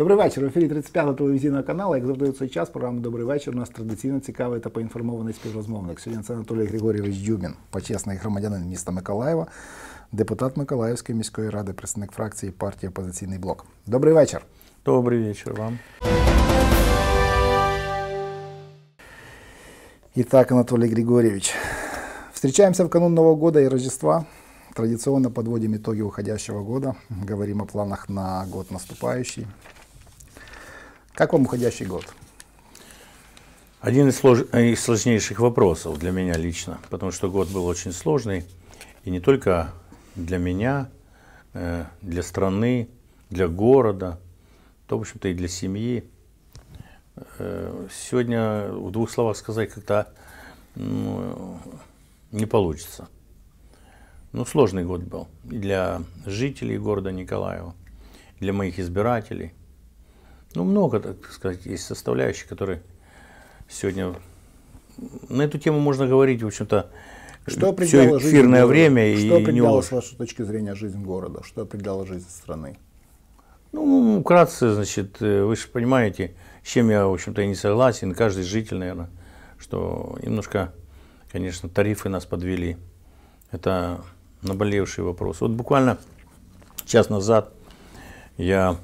Добрий вечір. В ефірі 35-го телевізійного каналу. Як завжди у цей час, програма Добрий вечір. У нас традиційно цікавий та поінформований співрозмовник. Сьогодні це Анатолій Григорійович Дюбін, почесний громадянин міста Миколаєва, депутат Миколаївської міської ради, представник фракції партії Опозиційний блок. Добрий вечір. Добрий вечір вам. Итак, Анатолий Григорьевич, встречаемся в канун Нового года и Рождества. Традиционно подводим итоги уходящего года, говорим о планах на год наступающий, как вам уходящий год? Один из, слож... из сложнейших вопросов для меня лично, потому что год был очень сложный, и не только для меня, э, для страны, для города, то, в общем-то, и для семьи. Э, сегодня в двух словах сказать как-то ну, не получится. Ну, сложный год был и для жителей города Николаева, и для моих избирателей. Ну, много, так сказать, есть составляющих, которые сегодня... На эту тему можно говорить, в общем-то, что все эфирное время. Что и определяло, с вашей точки зрения, жизнь города? Что определяло жизнь страны? Ну, ну, ну вкратце, значит, э, вы же понимаете, с чем я, в общем-то, и не согласен. Каждый житель, наверное, что немножко, конечно, тарифы нас подвели. Это наболевший вопрос. Вот буквально час назад я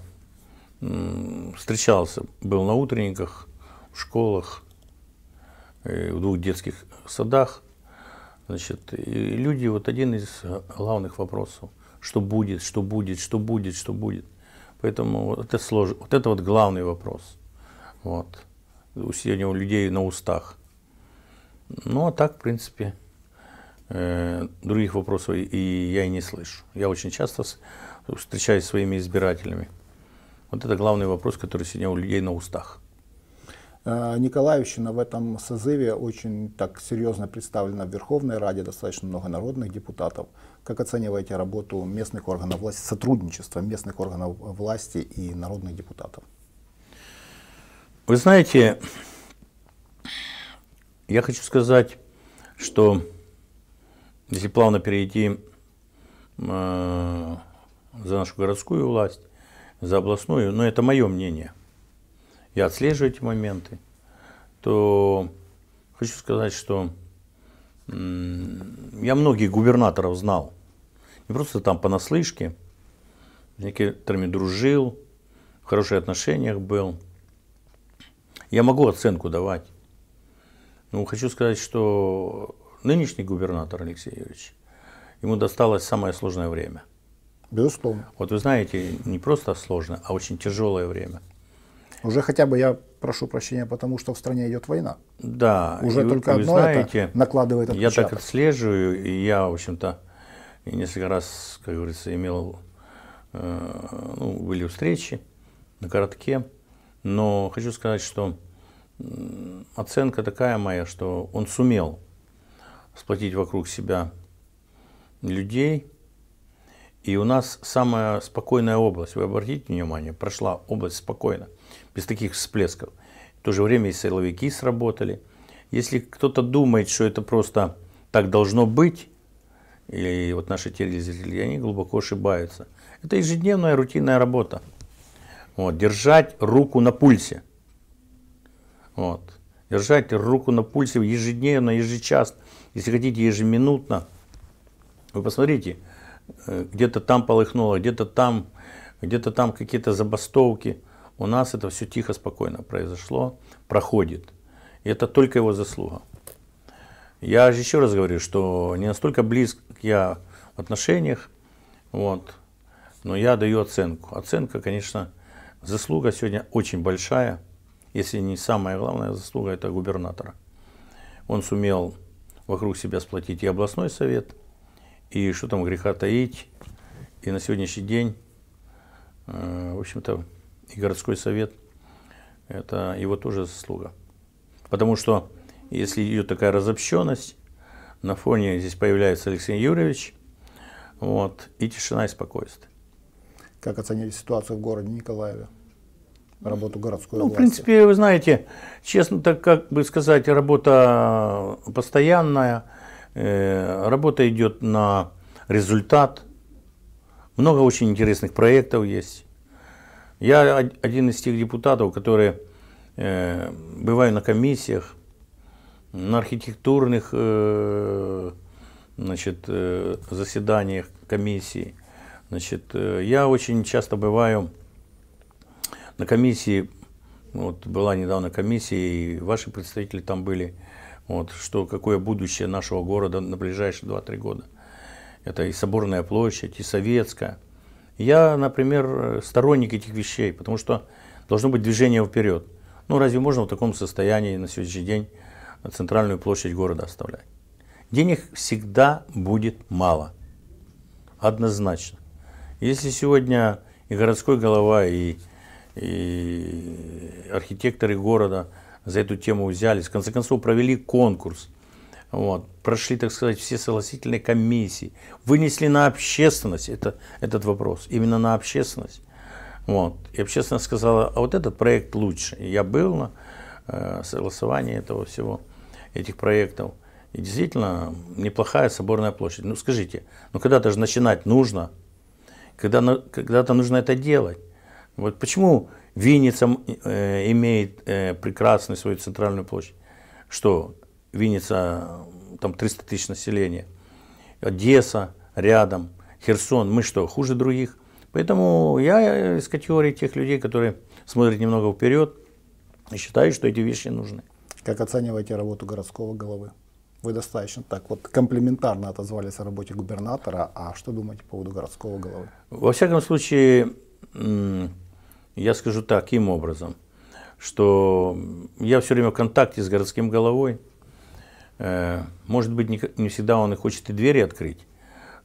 встречался, был на утренниках, в школах, э, в двух детских садах. Значит, и люди, вот один из главных вопросов, что будет, что будет, что будет, что будет. Поэтому вот это сложно, вот это вот главный вопрос. Вот. Сегодня у людей на устах. Ну, а так, в принципе, э, других вопросов и я и не слышу. Я очень часто встречаюсь с своими избирателями. Вот это главный вопрос, который сегодня у людей на устах. Э, Николаевщина в этом созыве очень так серьезно представлена в Верховной Раде, достаточно много народных депутатов. Как оцениваете работу местных органов власти, сотрудничество местных органов власти и народных депутатов? Вы знаете, я хочу сказать, что если плавно перейти э, за нашу городскую власть, за областную, но это мое мнение, я отслеживаю эти моменты, то хочу сказать, что я многих губернаторов знал. Не просто там понаслышке, с некоторыми дружил, в хороших отношениях был. Я могу оценку давать. Но ну, хочу сказать, что нынешний губернатор Алексеевич, ему досталось самое сложное время – Безусловно. Вот вы знаете, не просто сложное, а очень тяжелое время. Уже хотя бы я прошу прощения, потому что в стране идет война. Да. Уже и только вы, одно знаете, это накладывает отпечаток. Я так отслеживаю, и я, в общем-то, несколько раз, как говорится, имел, э, ну, были встречи на коротке, но хочу сказать, что оценка такая моя, что он сумел сплотить вокруг себя людей, и у нас самая спокойная область, вы обратите внимание, прошла область спокойно, без таких всплесков. В то же время и силовики сработали. Если кто-то думает, что это просто так должно быть, и вот наши телезрители, они глубоко ошибаются. Это ежедневная рутинная работа. Вот, держать руку на пульсе. Вот. Держать руку на пульсе ежедневно, ежечасно, если хотите, ежеминутно. Вы посмотрите, Э, где-то там полыхнуло, где-то там, где-то там какие-то забастовки. У нас это все тихо, спокойно произошло, проходит. И это только его заслуга. Я же еще раз говорю, что не настолько близк я в отношениях, вот, но я даю оценку. Оценка, конечно, заслуга сегодня очень большая, если не самая главная заслуга, это губернатора. Он сумел вокруг себя сплотить и областной совет – и что там греха таить. И на сегодняшний день, э, в общем-то, и городской совет – это его тоже заслуга. Потому что если идет такая разобщенность, на фоне здесь появляется Алексей Юрьевич, вот, и тишина и спокойствие. Как оценили ситуацию в городе Николаеве? Работу городской Ну, власти? в принципе, вы знаете, честно так, как бы сказать, работа постоянная – Э, работа идет на результат. Много очень интересных проектов есть. Я один из тех депутатов, которые э, бываю на комиссиях, на архитектурных э, значит, э, заседаниях комиссии. Значит, э, я очень часто бываю на комиссии, вот была недавно комиссия, и ваши представители там были – вот, что, какое будущее нашего города на ближайшие 2-3 года. Это и Соборная площадь, и Советская. Я, например, сторонник этих вещей, потому что должно быть движение вперед. Ну, разве можно в таком состоянии на сегодняшний день центральную площадь города оставлять? Денег всегда будет мало. Однозначно. Если сегодня и городской голова, и, и архитекторы города – за эту тему взялись, в конце концов провели конкурс, вот, прошли, так сказать, все согласительные комиссии, вынесли на общественность это, этот вопрос, именно на общественность. Вот. И общественность сказала, а вот этот проект лучше. И я был на э, согласовании этого всего, этих проектов. И действительно, неплохая соборная площадь. Ну скажите, ну когда-то же начинать нужно, когда, когда-то нужно это делать. Вот почему Винница э, имеет э, прекрасную свою центральную площадь. Что? Винница, э, там 300 тысяч населения. Одесса рядом, Херсон. Мы что, хуже других? Поэтому я из категории тех людей, которые смотрят немного вперед и считают, что эти вещи нужны. Как оцениваете работу городского головы? Вы достаточно так вот комплиментарно отозвались о работе губернатора. А что думаете по поводу городского головы? Во всяком случае, я скажу таким образом, что я все время в контакте с городским головой. Э, может быть, не всегда он и хочет и двери открыть,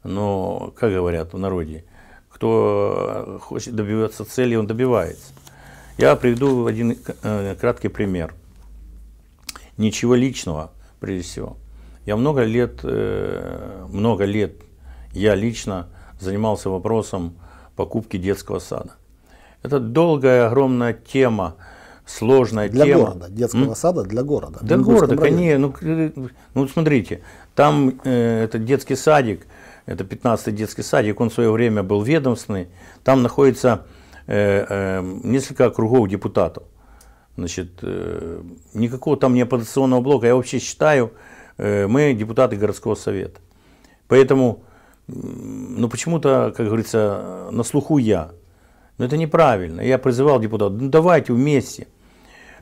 но, как говорят в народе, кто э, хочет добиваться цели, он добивается. Я приведу один э, краткий пример. Ничего личного, прежде всего. Я много лет, много лет я лично занимался вопросом покупки детского сада. Это долгая, огромная тема, сложная для тема. Для города, детского М? сада для города. Для города, районе. конечно. Ну, э, ну, смотрите, там э, это детский садик, это 15-й детский садик, он в свое время был ведомственный. Там находится э, э, несколько кругов депутатов. Значит, э, никакого там не оппозиционного блока. Я вообще считаю, э, мы депутаты городского совета. Поэтому, ну почему-то, как говорится, на слуху я. Но это неправильно. Я призывал депутатов, ну давайте вместе.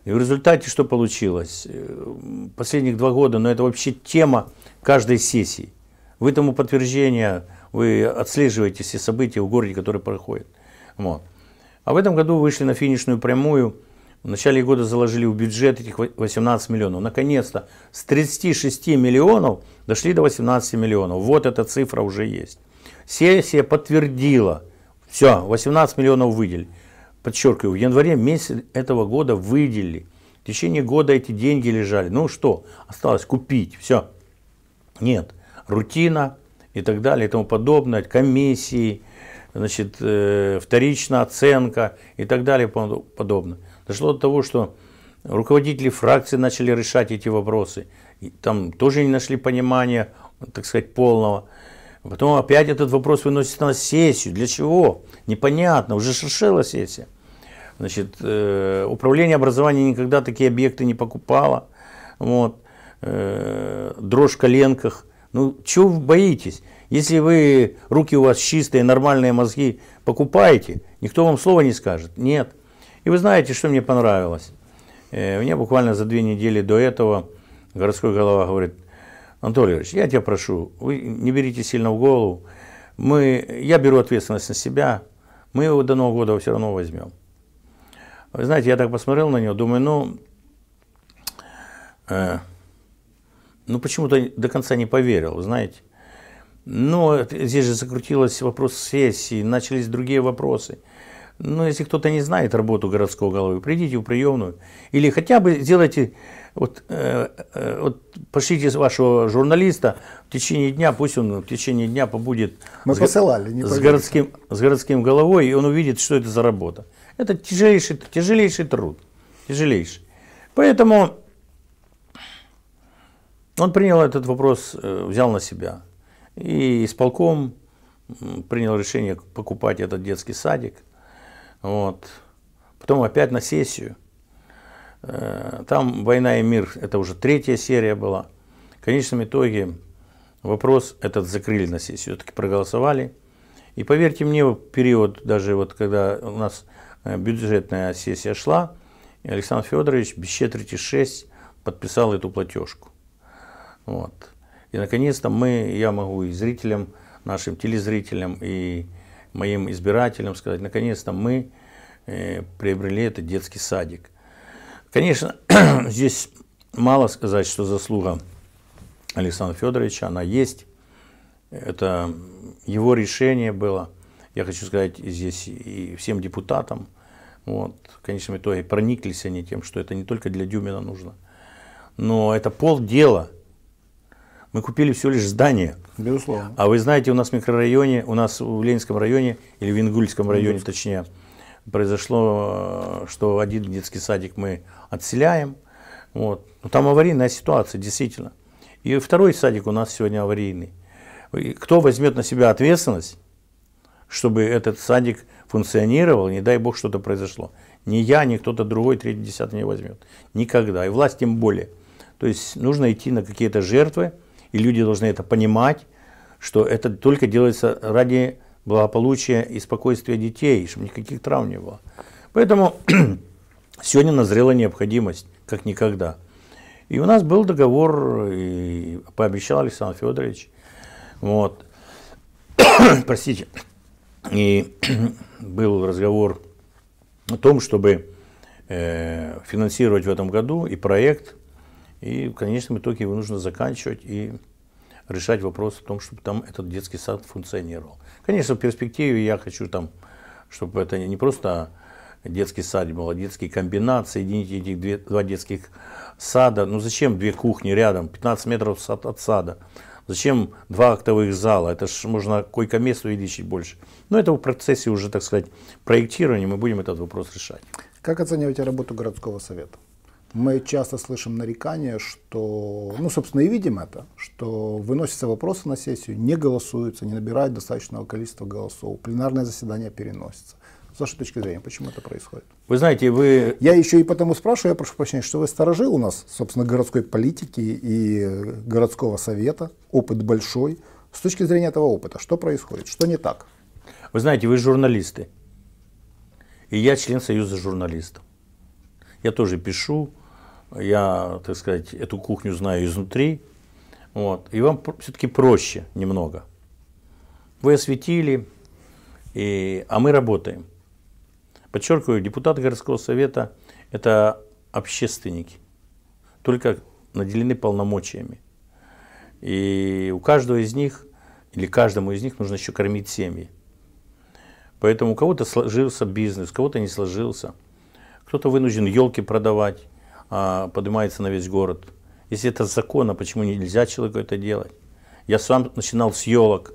И в результате что получилось? Э, последних два года, но ну, это вообще тема каждой сессии. Вы тому подтверждение, вы отслеживаете все события в городе, которые проходят. Вот. А в этом году вышли на финишную прямую. В начале года заложили в бюджет этих 18 миллионов. Наконец-то с 36 миллионов дошли до 18 миллионов. Вот эта цифра уже есть. Сессия подтвердила – все, 18 миллионов выделили. Подчеркиваю, в январе месяц этого года выделили. В течение года эти деньги лежали. Ну что, осталось купить, все. Нет, рутина и так далее и тому подобное, комиссии, значит, э, вторичная оценка и так далее подобное. Дошло до того, что руководители фракции начали решать эти вопросы. И там тоже не нашли понимания, так сказать, полного. Потом опять этот вопрос выносится на сессию. Для чего? Непонятно. Уже шершела сессия. Значит, э, управление образования никогда такие объекты не покупало. Вот. Э, дрожь в коленках. Ну, чего вы боитесь? Если вы, руки у вас чистые, нормальные мозги покупаете, никто вам слова не скажет. Нет. И вы знаете, что мне понравилось? Э, мне буквально за две недели до этого городской голова говорит – Анатолий Ильич, я тебя прошу, вы не берите сильно в голову. Мы, я беру ответственность на себя, мы его до Нового года все равно возьмем. Вы знаете, я так посмотрел на него, думаю, ну, э, ну почему-то до конца не поверил, знаете. Но здесь же закрутился вопрос сессии, начались другие вопросы. Но ну, если кто-то не знает работу городского головы, придите в приемную или хотя бы сделайте вот, э, э, вот пошлите вашего журналиста в течение дня, пусть он в течение дня побудет Мы с, посылали, не с, городским, с городским головой, и он увидит, что это за работа. Это тяжелейший, тяжелейший труд. Тяжелейший. Поэтому он принял этот вопрос, э, взял на себя. И исполком принял решение покупать этот детский садик. Вот. Потом опять на сессию. Э, там «Война и мир» — это уже третья серия была. В конечном итоге вопрос этот закрыли на сессии, все-таки проголосовали. И поверьте мне, в период, даже вот когда у нас э, бюджетная сессия шла, Александр Федорович без четверти шесть подписал эту платежку. Вот. И наконец-то мы, я могу и зрителям, нашим телезрителям, и моим избирателям сказать, наконец-то мы э, приобрели этот детский садик – Конечно, здесь мало сказать, что заслуга Александра Федоровича, она есть. Это его решение было. Я хочу сказать здесь и всем депутатам, вот, в конечном итоге прониклись они тем, что это не только для Дюмина нужно. Но это полдела. Мы купили всего лишь здание. Безусловно. А вы знаете, у нас в микрорайоне, у нас в Ленинском районе, или в Ингульском районе, Ингульск. точнее, произошло, э, что один детский садик мы отселяем. Вот. Но ну, там аварийная ситуация, действительно. И второй садик у нас сегодня аварийный. И кто возьмет на себя ответственность, чтобы этот садик функционировал, не дай бог что-то произошло. Ни я, ни кто-то другой, третий, десятый не возьмет. Никогда. И власть тем более. То есть нужно идти на какие-то жертвы, и люди должны это понимать, что это только делается ради благополучие и спокойствие детей, чтобы никаких травм не было. Поэтому сегодня назрела необходимость, как никогда. И у нас был договор, и пообещал Александр Федорович. Вот. Простите. И был разговор о том, чтобы э, финансировать в этом году и проект, и в конечном итоге его нужно заканчивать и решать вопрос о том, чтобы там этот детский сад функционировал. Конечно, в перспективе я хочу там, чтобы это не просто детский сад был, а детский комбинат, соединить этих две, два детских сада. Ну зачем две кухни рядом, 15 метров сад от сада? Зачем два актовых зала? Это же можно койко-мест увеличить больше. Но это в процессе уже, так сказать, проектирования мы будем этот вопрос решать. Как оцениваете работу городского совета? Мы часто слышим нарекания, что, ну, собственно, и видим это, что выносятся вопросы на сессию, не голосуются, не набирают достаточного количества голосов, пленарное заседание переносится. С вашей точки зрения, почему это происходит? Вы знаете, вы... Я еще и потому спрашиваю, я прошу прощения, что вы сторожи у нас, собственно, городской политики и городского совета, опыт большой. С точки зрения этого опыта, что происходит, что не так? Вы знаете, вы журналисты, и я член Союза журналистов. Я тоже пишу, я, так сказать, эту кухню знаю изнутри, вот, и вам все-таки проще немного. Вы осветили, и, а мы работаем. Подчеркиваю, депутаты городского совета – это общественники, только наделены полномочиями. И у каждого из них, или каждому из них нужно еще кормить семьи. Поэтому у кого-то сложился бизнес, у кого-то не сложился. Кто-то вынужден елки продавать, а, поднимается на весь город. Если это законно, а почему нельзя человеку это делать? Я сам начинал с елок.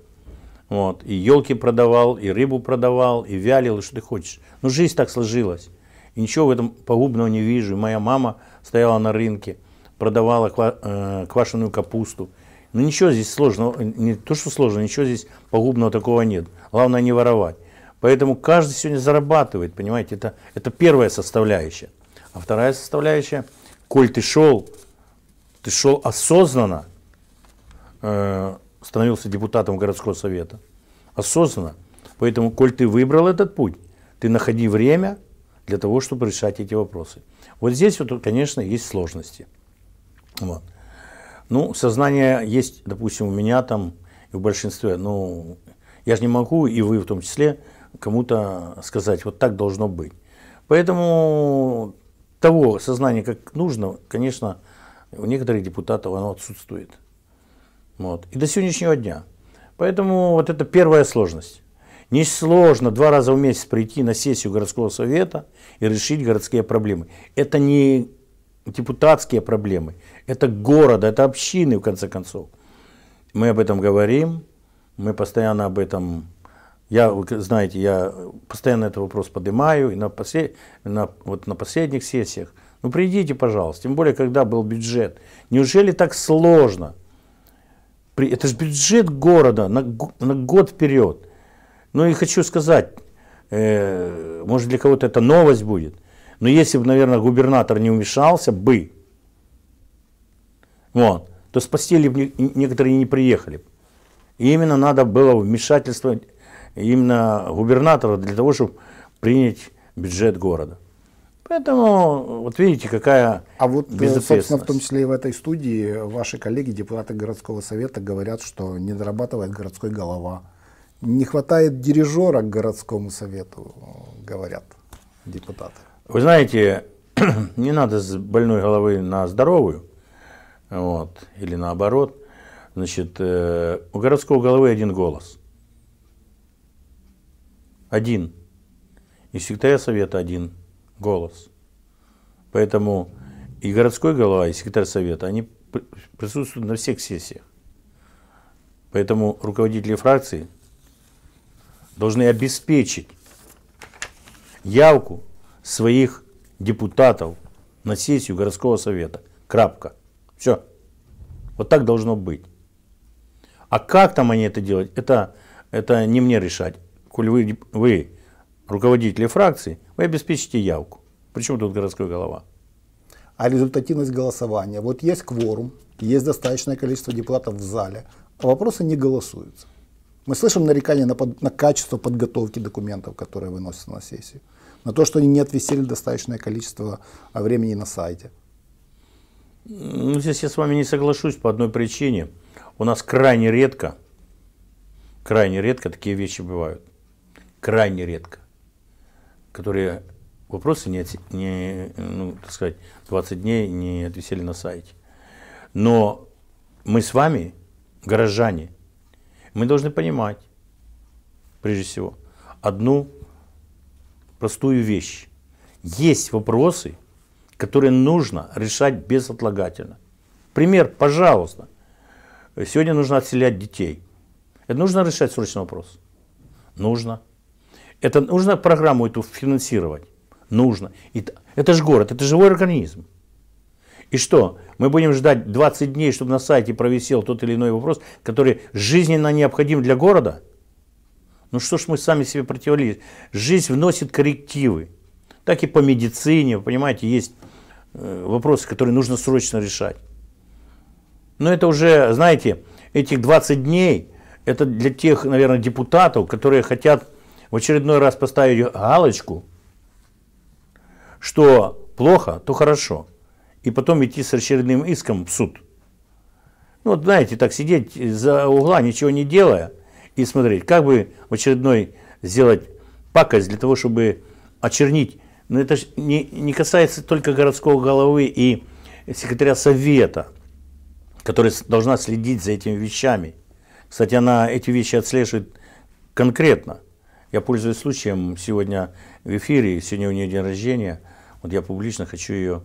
Вот. И елки продавал, и рыбу продавал, и вялил, и что ты хочешь. Но жизнь так сложилась. И ничего в этом погубного не вижу. моя мама стояла на рынке, продавала ква э, квашеную капусту. Ну ничего здесь сложного, э, не то что сложно, ничего здесь погубного такого нет. Главное не воровать. Поэтому каждый сегодня зарабатывает, понимаете, это, это первая составляющая. А вторая составляющая, коль ты шел, ты шел осознанно, э, становился депутатом городского совета, осознанно. Поэтому, коль ты выбрал этот путь, ты находи время для того, чтобы решать эти вопросы. Вот здесь, вот, конечно, есть сложности. Вот. Ну, сознание есть, допустим, у меня там и в большинстве, ну, я же не могу, и вы в том числе, кому-то сказать, вот так должно быть. Поэтому того сознания, как нужно, конечно, у некоторых депутатов оно отсутствует. Вот. И до сегодняшнего дня. Поэтому вот это первая сложность. Несложно два раза в месяц прийти на сессию городского совета и решить городские проблемы. Это не депутатские проблемы, это города, это общины, в конце концов. Мы об этом говорим, мы постоянно об этом я, вы знаете, я постоянно этот вопрос поднимаю и на, после, на, вот на последних сессиях. Ну придите, пожалуйста, тем более, когда был бюджет. Неужели так сложно? Это же бюджет города на, на год вперед. Ну и хочу сказать, э, может для кого-то это новость будет, но если бы, наверное, губернатор не вмешался бы, вот, то спасти бы некоторые не приехали. И именно надо было вмешательство именно губернатора для того, чтобы принять бюджет города. Поэтому вот видите, какая А вот, э, собственно, в том числе и в этой студии ваши коллеги, депутаты городского совета, говорят, что не дорабатывает городской голова. Не хватает дирижера к городскому совету, говорят депутаты. Вы знаете, не надо с больной головы на здоровую, вот, или наоборот. Значит, э, у городского головы один голос – один. И секретаря совета один голос. Поэтому и городской голова, и секретарь совета, они присутствуют на всех сессиях. Поэтому руководители фракции должны обеспечить явку своих депутатов на сессию городского совета. Крапка. Все. Вот так должно быть. А как там они это делают, это, это не мне решать коль вы, вы руководители фракции, вы обеспечите явку. Причем тут городской голова? А результативность голосования. Вот есть кворум, есть достаточное количество депутатов в зале, а вопросы не голосуются. Мы слышим нарекания на, под, на качество подготовки документов, которые выносятся на сессию, на то, что они не отвесили достаточное количество а, времени на сайте. Ну, здесь я с вами не соглашусь по одной причине. У нас крайне редко, крайне редко такие вещи бывают крайне редко, которые вопросы не, не ну, так сказать, 20 дней не отвисели на сайте. Но мы с вами, горожане, мы должны понимать, прежде всего, одну простую вещь. Есть вопросы, которые нужно решать безотлагательно. Пример, пожалуйста. Сегодня нужно отселять детей. Это нужно решать срочный вопрос? Нужно. Это нужно программу эту финансировать? Нужно. И это же город, это живой организм. И что, мы будем ждать 20 дней, чтобы на сайте провисел тот или иной вопрос, который жизненно необходим для города? Ну что ж мы сами себе противолезем? Жизнь вносит коррективы. Так и по медицине, вы понимаете, есть э, вопросы, которые нужно срочно решать. Но это уже, знаете, этих 20 дней, это для тех, наверное, депутатов, которые хотят в очередной раз поставить галочку, что плохо, то хорошо. И потом идти с очередным иском в суд. Ну, вот, знаете, так сидеть за угла, ничего не делая, и смотреть, как бы в очередной сделать пакость для того, чтобы очернить. Но это не, не касается только городского головы и секретаря совета, которая должна следить за этими вещами. Кстати, она эти вещи отслеживает конкретно. Я пользуюсь случаем, сегодня в эфире, сегодня у нее день рождения, вот я публично хочу ее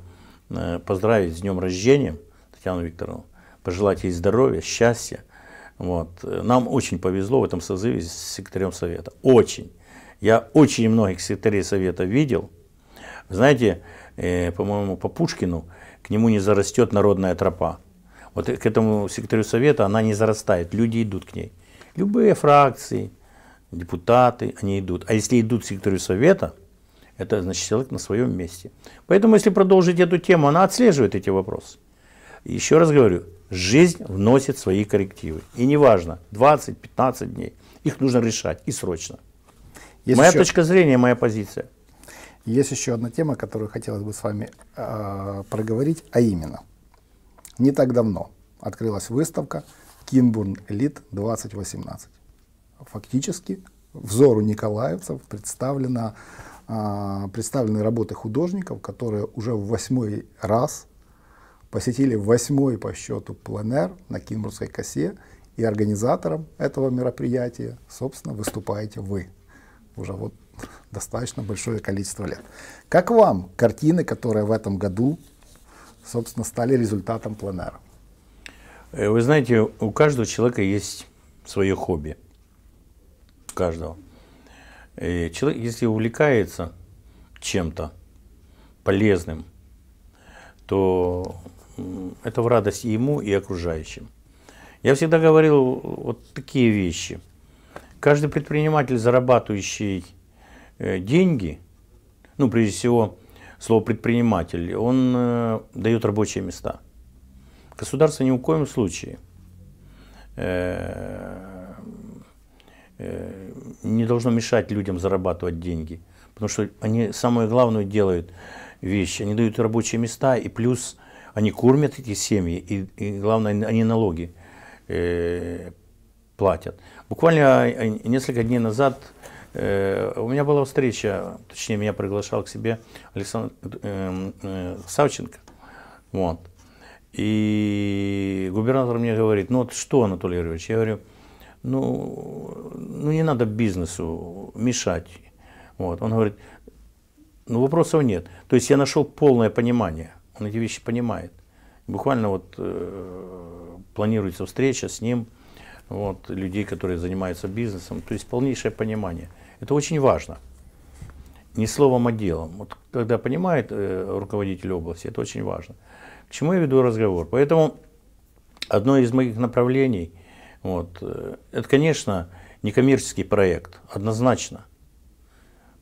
э, поздравить с днем рождения, Татьяну Викторовну, пожелать ей здоровья, счастья. Вот. Нам очень повезло в этом созыве с секретарем совета. Очень. Я очень многих секретарей совета видел. Знаете, э, по-моему, по Пушкину к нему не зарастет народная тропа. Вот к этому секретарю совета она не зарастает, люди идут к ней. Любые фракции, депутаты, они идут. А если идут секретарю совета, это значит человек на своем месте. Поэтому, если продолжить эту тему, она отслеживает эти вопросы. Еще раз говорю, жизнь вносит свои коррективы. И неважно, 20-15 дней. Их нужно решать и срочно. Есть моя еще... точка зрения, моя позиция. Есть еще одна тема, которую хотелось бы с вами э, проговорить, а именно, не так давно открылась выставка Кинбурн Элит 2018 фактически взору николаевцев представлена, а, представлены работы художников, которые уже в восьмой раз посетили восьмой по счету пленер на Кимбургской косе, и организатором этого мероприятия, собственно, выступаете вы. Уже вот достаточно большое количество лет. Как вам картины, которые в этом году, собственно, стали результатом пленера? Э, вы знаете, у каждого человека есть свое хобби – каждого. И человек, если увлекается чем-то полезным, то это в радость и ему, и окружающим. Я всегда говорил вот такие вещи. Каждый предприниматель, зарабатывающий э, деньги, ну, прежде всего, слово предприниматель, он э, дает рабочие места. Государство ни в коем случае э, Э, не должно мешать людям зарабатывать деньги. Потому что они самое главное делают вещи, Они дают рабочие места, и плюс они кормят эти семьи, и, и главное, они налоги э, платят. Буквально э, несколько дней назад э, у меня была встреча, точнее, меня приглашал к себе Александр э, э, Савченко. Вот. И губернатор мне говорит, ну вот что, Анатолий Юрьевич? Я говорю, ну, ну не надо бизнесу мешать. Вот. Он говорит, ну вопросов нет. То есть я нашел полное понимание. Он эти вещи понимает. Буквально вот э, планируется встреча с ним, вот, людей, которые занимаются бизнесом. То есть полнейшее понимание. Это очень важно. Не словом, а делом. Вот, когда понимает э, руководитель области, это очень важно. К чему я веду разговор? Поэтому одно из моих направлений – вот. Это, конечно, некоммерческий проект, однозначно.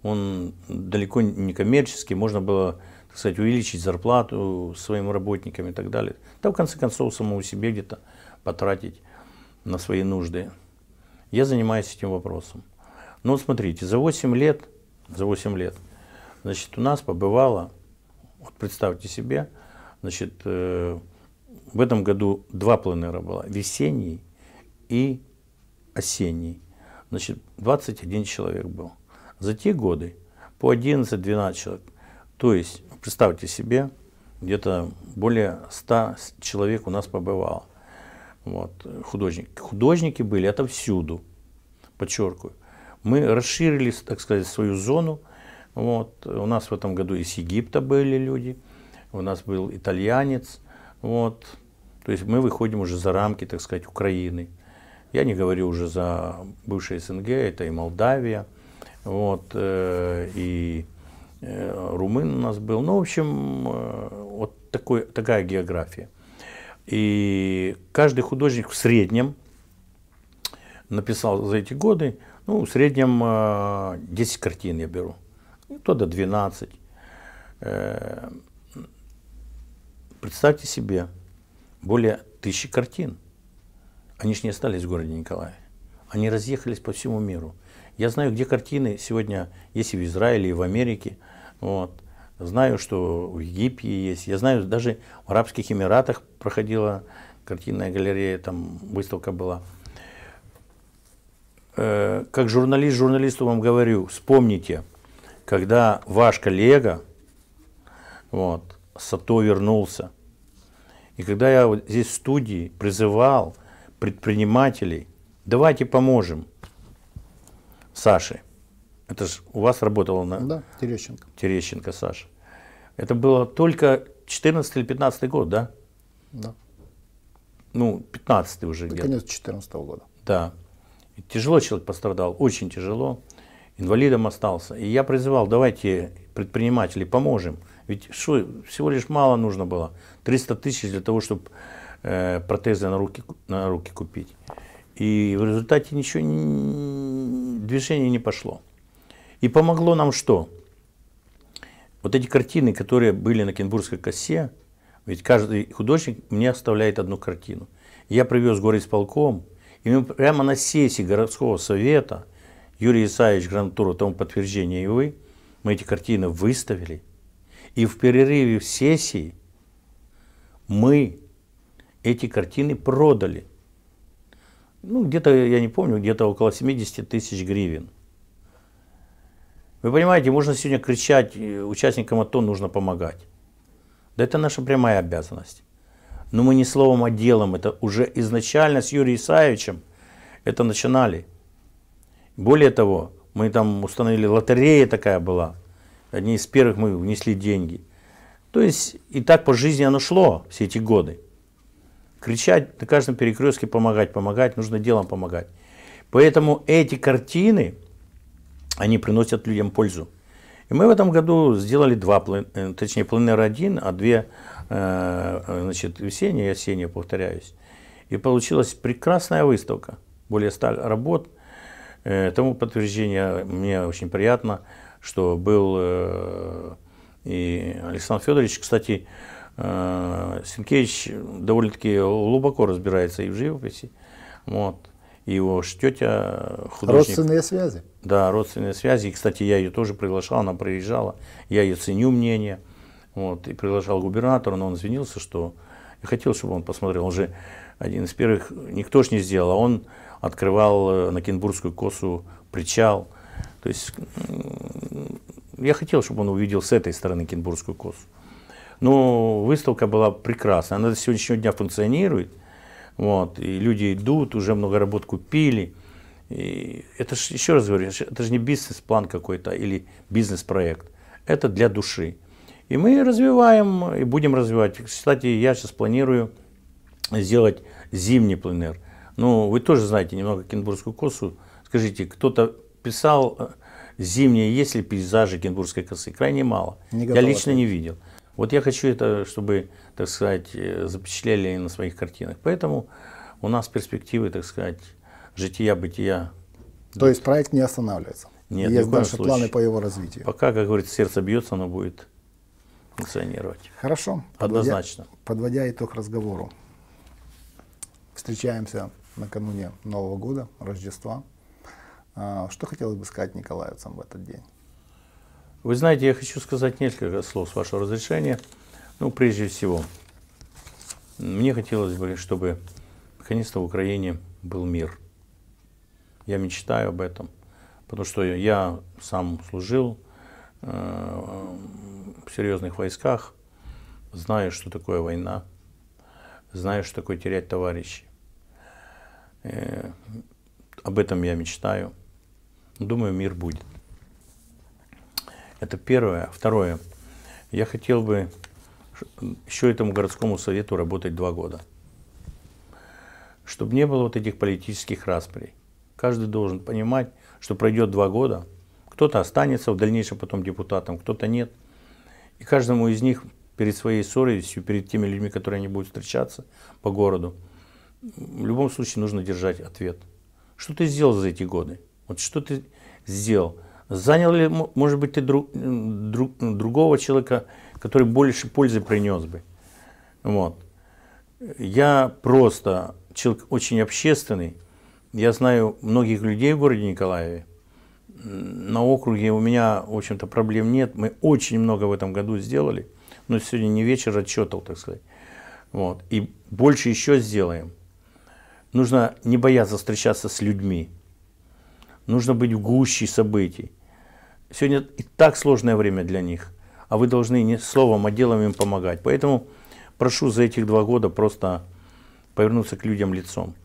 Он далеко не коммерческий, можно было, так сказать, увеличить зарплату своим работникам и так далее. Да, в конце концов, самому себе где-то потратить на свои нужды. Я занимаюсь этим вопросом. Но ну, вот смотрите, за 8 лет, за 8 лет, значит, у нас побывало, вот представьте себе, значит, э, в этом году два пленера было, весенний и осенний. Значит, 21 человек был. За те годы по 11-12 человек. То есть, представьте себе, где-то более 100 человек у нас побывало. Вот, художники. Художники были отовсюду, подчеркиваю. Мы расширили, так сказать, свою зону. Вот, у нас в этом году из Египта были люди, у нас был итальянец. Вот, то есть мы выходим уже за рамки, так сказать, Украины. Я не говорю уже за бывшие СНГ, это и Молдавия, вот, э, и э, румын у нас был. Ну, в общем, э, вот такой, такая география. И каждый художник в среднем написал за эти годы, ну, в среднем 10 картин я беру, ну, то до 12. Представьте себе, более тысячи картин – они же не остались в городе Николаеве. Они разъехались по всему миру. Я знаю, где картины сегодня есть и в Израиле, и в Америке. Вот. Знаю, что в Египте есть. Я знаю, даже в Арабских Эмиратах проходила картинная галерея, там выставка была. Э, как журналист журналисту вам говорю, вспомните, когда ваш коллега вот, Сато вернулся, и когда я вот здесь в студии призывал – предпринимателей. Давайте поможем Саше. Это же у вас работало на... Да, Терещенко. Терещенко, Саша. Это было только 14 или 15 год, да? Да. Ну, 15 уже где-то. Конец 14 года. Да. И тяжело человек пострадал, очень тяжело. Инвалидом остался. И я призывал, давайте предприниматели поможем. Ведь что, всего лишь мало нужно было. 300 тысяч для того, чтобы протезы на руки, на руки купить. И в результате ничего, движение не пошло. И помогло нам что? Вот эти картины, которые были на Кенбургской косе, ведь каждый художник мне оставляет одну картину. Я привез исполком и мы прямо на сессии городского совета, Юрий Исаевич Грантура, тому подтверждение и вы, мы эти картины выставили. И в перерыве в сессии мы эти картины продали. Ну, где-то, я не помню, где-то около 70 тысяч гривен. Вы понимаете, можно сегодня кричать, э, участникам АТО нужно помогать. Да это наша прямая обязанность. Но мы не словом, а делом. Это уже изначально с Юрием Исаевичем это начинали. Более того, мы там установили, лотерея такая была. Одни из первых мы внесли деньги. То есть и так по жизни оно шло все эти годы кричать на каждом перекрестке помогать, помогать, нужно делом помогать. Поэтому эти картины, они приносят людям пользу. И мы в этом году сделали два, э, точнее, пленер один, а две, э, значит, весенние и осенние, повторяюсь. И получилась прекрасная выставка, более ста работ. Э, тому подтверждение мне очень приятно, что был и Александр Федорович, кстати, Э, Синкевич довольно-таки глубоко разбирается и в живописи. Вот. И его тетя э, художник. Родственные связи. Да, родственные связи. И, кстати, я ее тоже приглашал, она приезжала. Я ее ценю мнение. Вот. И приглашал губернатора, но он извинился, что я хотел, чтобы он посмотрел. Он же один из первых, никто ж не сделал, а он открывал э, на Кенбургскую косу причал. То есть я хотел, чтобы он увидел с этой стороны Кенбургскую косу. Но ну, выставка была прекрасная, Она до сегодняшнего дня функционирует. Вот, и люди идут, уже много работ купили. И это же, еще раз говорю, это же не бизнес-план какой-то или бизнес-проект. Это для души. И мы развиваем и будем развивать. Кстати, я сейчас планирую сделать зимний пленер. Ну, вы тоже знаете немного кенбургскую косу. Скажите, кто-то писал э, зимние, есть ли пейзажи кенбургской косы? Крайне мало. Не я лично не видел. Вот я хочу это, чтобы, так сказать, э, запечатлели на своих картинах. Поэтому у нас перспективы, так сказать, жития, бытия. То есть проект не останавливается? Нет, Есть дальше случае. планы по его развитию? Пока, как говорится, сердце бьется, оно будет функционировать. Хорошо. Однозначно. Подводя, подводя итог разговору. Встречаемся накануне Нового года, Рождества. А, что хотелось бы сказать николаевцам в этот день? Вы знаете, я хочу сказать несколько слов с вашего разрешения. Ну, прежде всего, мне хотелось бы, чтобы наконец-то в Украине был мир. Я мечтаю об этом, потому что я сам служил э, в серьезных войсках, знаю, что такое война, знаю, что такое терять товарищей. Э, об этом я мечтаю. Думаю, мир будет. Это первое. Второе. Я хотел бы еще этому городскому совету работать два года. Чтобы не было вот этих политических расприй. Каждый должен понимать, что пройдет два года, кто-то останется в дальнейшем потом депутатом, кто-то нет. И каждому из них перед своей совестью, перед теми людьми, которые они будут встречаться по городу, в любом случае нужно держать ответ. Что ты сделал за эти годы? Вот что ты сделал? Занял может быть, ты друг, друг, другого человека, который больше пользы принес бы? Вот. Я просто человек очень общественный. Я знаю многих людей в городе Николаеве. На округе у меня, в общем-то, проблем нет. Мы очень много в этом году сделали. Но сегодня не вечер отчетов, так сказать. Вот. И больше еще сделаем. Нужно не бояться встречаться с людьми. Нужно быть в гуще событий. Сегодня и так сложное время для них, а вы должны не словом, а делом им помогать. Поэтому прошу за этих два года просто повернуться к людям лицом,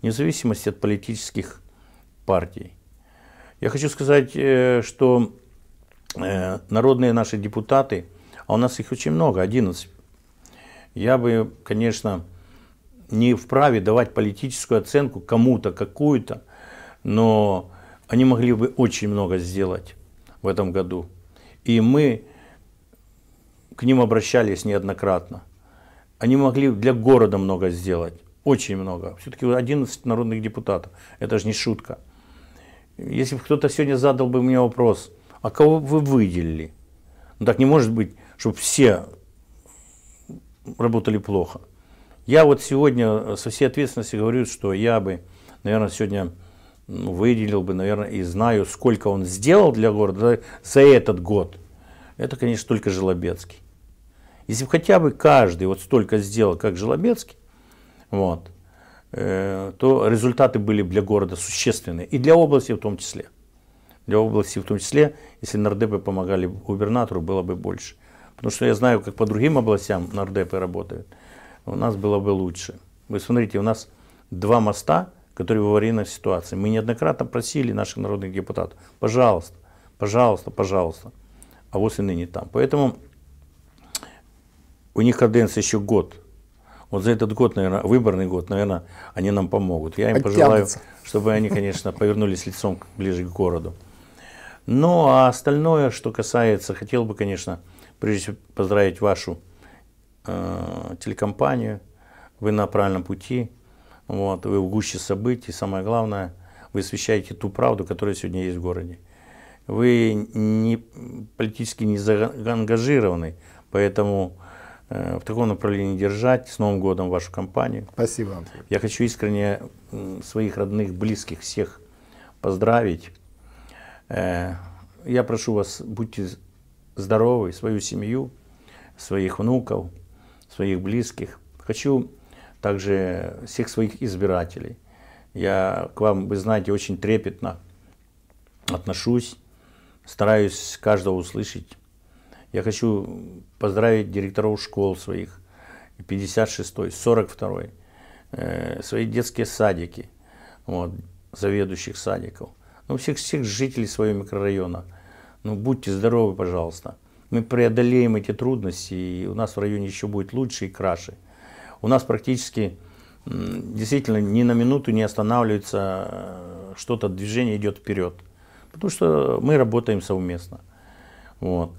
вне зависимости от политических партий. Я хочу сказать, э, что э, народные наши депутаты, а у нас их очень много, 11, я бы, конечно, не вправе давать политическую оценку кому-то, какую-то, но они могли бы очень много сделать в этом году. И мы к ним обращались неоднократно. Они могли для города много сделать, очень много. Все-таки 11 народных депутатов, это же не шутка. Если бы кто-то сегодня задал бы мне вопрос, а кого вы выделили? Ну так не может быть, чтобы все работали плохо. Я вот сегодня со всей ответственностью говорю, что я бы, наверное, сегодня ну, выделил бы, наверное, и знаю, сколько он сделал для города за этот год, это, конечно, только Желобецкий. Если бы хотя бы каждый вот столько сделал, как Желобецкий, вот, э, то результаты были для города существенные, и для области в том числе. Для области в том числе, если нардепы помогали губернатору, было бы больше. Потому что я знаю, как по другим областям нардепы работают, у нас было бы лучше. Вы смотрите, у нас два моста – которые в аварийной ситуации. Мы неоднократно просили наших народных депутатов, пожалуйста, пожалуйста, пожалуйста. А вот и ныне там. Поэтому у них каденция еще год. Вот за этот год, наверное, выборный год, наверное, они нам помогут. Я им пожелаю, чтобы они, конечно, повернулись лицом ближе к городу. Ну, а остальное, что касается, хотел бы, конечно, прежде всего поздравить вашу э, телекомпанию. Вы на правильном пути. Вот, вы в гуще событий, самое главное, вы освещаете ту правду, которая сегодня есть в городе. Вы не, политически не заангажированы, поэтому э, в таком направлении держать. С Новым годом вашу компанию. Спасибо. вам. Я хочу искренне своих родных, близких, всех поздравить. Э, я прошу вас, будьте здоровы, свою семью, своих внуков, своих близких. Хочу также всех своих избирателей. Я к вам, вы знаете, очень трепетно отношусь, стараюсь каждого услышать. Я хочу поздравить директоров школ своих, 56-й, 42-й, э, свои детские садики, вот, заведующих садиков, ну, всех, всех жителей своего микрорайона. Ну, будьте здоровы, пожалуйста. Мы преодолеем эти трудности, и у нас в районе еще будет лучше и краше у нас практически действительно ни на минуту не останавливается э, что-то, движение идет вперед. Потому что мы работаем совместно. Вот.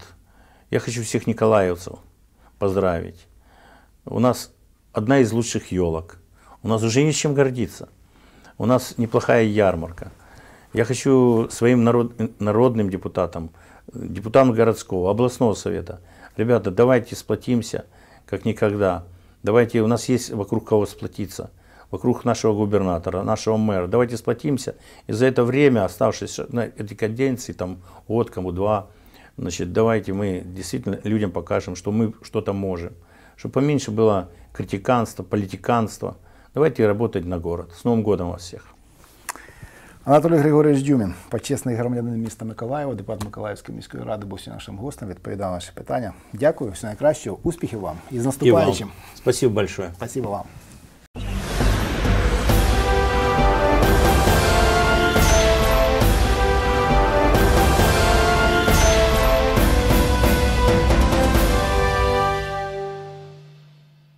Я хочу всех николаевцев поздравить. У нас одна из лучших елок. У нас уже есть чем гордиться. У нас неплохая ярмарка. Я хочу своим народ, народным депутатам, депутатам городского, областного совета, ребята, давайте сплотимся, как никогда. Давайте, у нас есть вокруг кого сплотиться, вокруг нашего губернатора, нашего мэра. Давайте сплотимся, и за это время, оставшись на этой каденции, там, год, кому два, значит, давайте мы действительно людям покажем, что мы что-то можем. Чтобы поменьше было критиканства, политиканства. Давайте работать на город. С Новым годом вас всех! Анатолій Григорович Дюмін, почесний громадянин міста Миколаєва, депутат Миколаївської міської ради, був нашим гостем, відповідав на наші питання. Дякую, все найкращого, успіхів вам і з наступаючим. І Спасибо большое. Спасибо вам.